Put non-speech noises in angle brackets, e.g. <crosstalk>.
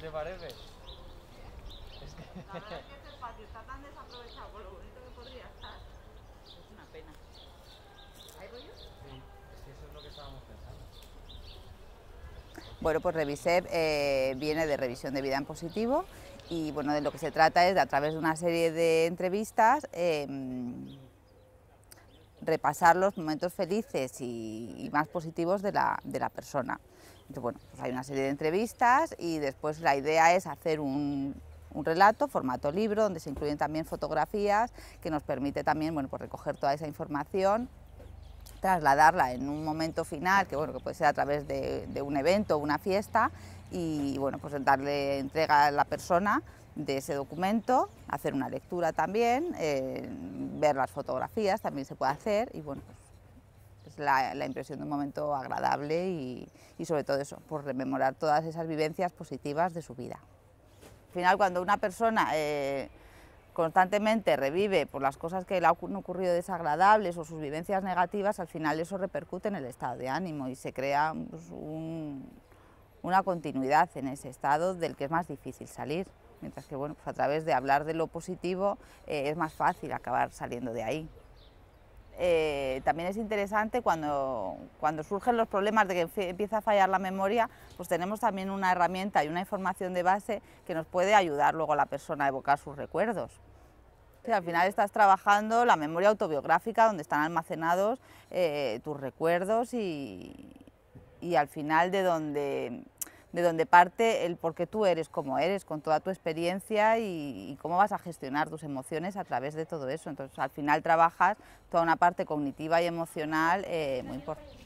¿Qué te parece? que... La verdad es que <laughs> este patio está tan desaprovechado por lo bonito que podría estar. Es una pena. ¿Ahí voy Sí, es eso es lo que estábamos pensando. Bueno, pues Revisep eh, viene de Revisión de Vida en Positivo y bueno, de lo que se trata es de a través de una serie de entrevistas eh, repasar los momentos felices y, y más positivos de la, de la persona bueno, pues hay una serie de entrevistas y después la idea es hacer un, relato, formato libro, donde se incluyen también fotografías, que nos permite también bueno, pues recoger toda esa información trasladarla en un momento final, que bueno, que puede ser a través de, un evento o una fiesta, y bueno, pues darle entrega a la persona de ese documento, hacer una lectura también, eh, ver las fotografías también se puede hacer y bueno, pues la, impresión de un momento agradable y, sobre todo eso, por rememorar todas esas vivencias positivas de su vida. Al final, cuando una persona eh, constantemente revive por las cosas que le han ocurrido desagradables o sus vivencias negativas, al final eso repercute en el estado de ánimo y se crea pues, una continuidad en ese estado del que es más difícil salir. Mientras que bueno, pues, a través de hablar de lo positivo eh, es más fácil acabar saliendo de ahí. Eh, también es interesante cuando, surgen los problemas de que empieza a fallar la memoria, pues tenemos también una herramienta y una información de base que nos puede ayudar luego a la persona a evocar sus recuerdos. al final estás trabajando la memoria autobiográfica donde están almacenados eh, tus recuerdos y, y al final de donde de donde parte el por qué tú eres como eres, con toda tu experiencia y, cómo vas a gestionar tus emociones a través de todo eso. Entonces, al final trabajas toda una parte cognitiva y emocional eh, muy importante.